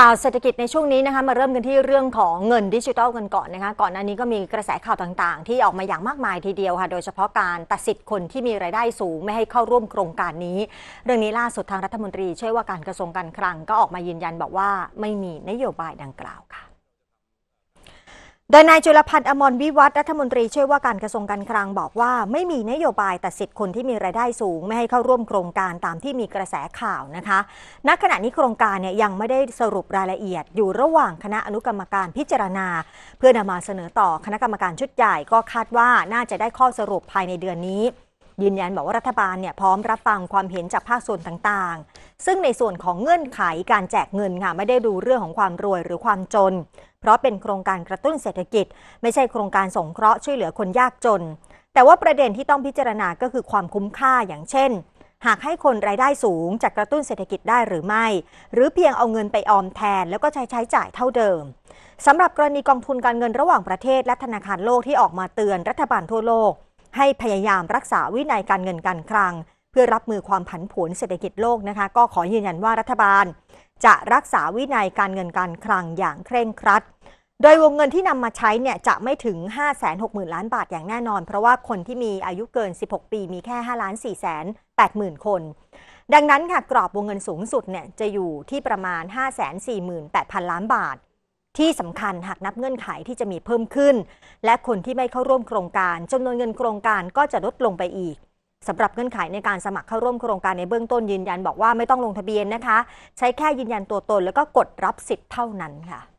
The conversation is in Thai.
ข่าวเศรษฐกิจในช่วงนี้นะคะมาเริ่มกันที่เรื่องของเงินดิจิทัลกันก่อนนะคะก่อนหน้านี้ก็มีกระแสข่าวต่างๆ ที่ออกมาอย่างมากมายทีเดียวค่ะโดยเฉพาะการตัดสิทธิ์คนที่มีรายได้สูง ไม่ให้เข้าร่วมโครงการนี้ เรื่องนี้ล่าสุดทางรัฐมนตรีช่วยว่าการกระทรวงการคลัง ก็ออกมายืนยันบอกว่าไม่มีนโยบายดังกล่าวค่ะโดยนายจุลพันธ์อมรวิวัฒรัฐมนตรีช่วยว่าการกระทรวงการคลัง บอกว่าไม่มีนโยบายตัดสิทธิ์คนที่มีรายได้สูง ไม่ให้เข้าร่วมโครงการตามที่มีกระแสข่าวนะคะณขณะนี้โครงการเนี่ยยังไม่ได้สรุปรายละเอียด อยู่ระหว่างคณะอนุกรรมการพิจารณา เพื่อนำมาเสนอต่อคณะกรรมการชุดใหญ่ก็คาดว่าน่าจะได้ข้อสรุปภายในเดือนนี้ ยืนยันบอกว่ารัฐบาลเนี่ยพร้อมรับฟังความเห็นจากภาคส่วนต่างๆ ซึ่งในส่วนของเงื่อนไขการแจกเงินค่ะไม่ได้ดูเรื่องของความรวยหรือความจนเพราะเป็นโครงการกระตุ้นเศรษฐกิจ ไม่ใช่โครงการสงเคราะห์ช่วยเหลือคนยากจน แต่ว่าประเด็นที่ต้องพิจารณาก็คือความคุ้มค่าอย่างเช่น หากให้คนรายได้สูงจากกระตุ้นเศรษฐกิจได้หรือไม่ หรือเพียงเอาเงินไปออมแทนแล้วก็ใช้ ใช้จ่ายเท่าเดิมสำหรับกรณีกองทุนการเงินระหว่างประเทศ และธนาคารโลกที่ออกมาเตือนรัฐบาลทั่วโลก ให้พยายามรักษาวินัยการเงินการคลัง เพื่อรับมือความผันผวนเศรษฐกิจโลกนะคะ ก็ขอยืนยันว่ารัฐบาล จะรักษาวินัยการเงินการคลังอย่างเคร่งครัดโดยวงเงินที่นำมาใช้เนี่ยจะไม่ถึง 560,000 ล้านบาทอย่างแน่นอน เพราะว่าคนที่มีอายุเกิน 16 ปี มีแค่5ล้าน4แสน80,000 คน ดังนั้นค่ะกรอบวงเงินสูงสุดเนี่ยจะอยู่ที่ประมาณ 548,000 ล้านบาท ที่สำคัญหากนับเงื่อนไขที่จะมีเพิ่มขึ้น และคนที่ไม่เข้าร่วมโครงการจำนวนเงินโครงการก็จะลดลงไปอีกสำหรับเงื่อนไขในการสมัครเข้าร่วมโครงการในเบื้องต้นยืนยันบอกว่าไม่ต้องลงทะเบียนนะคะ ใช้แค่ยืนยันตัวตนแล้วก็กดรับสิทธิ์เท่านั้นค่ะ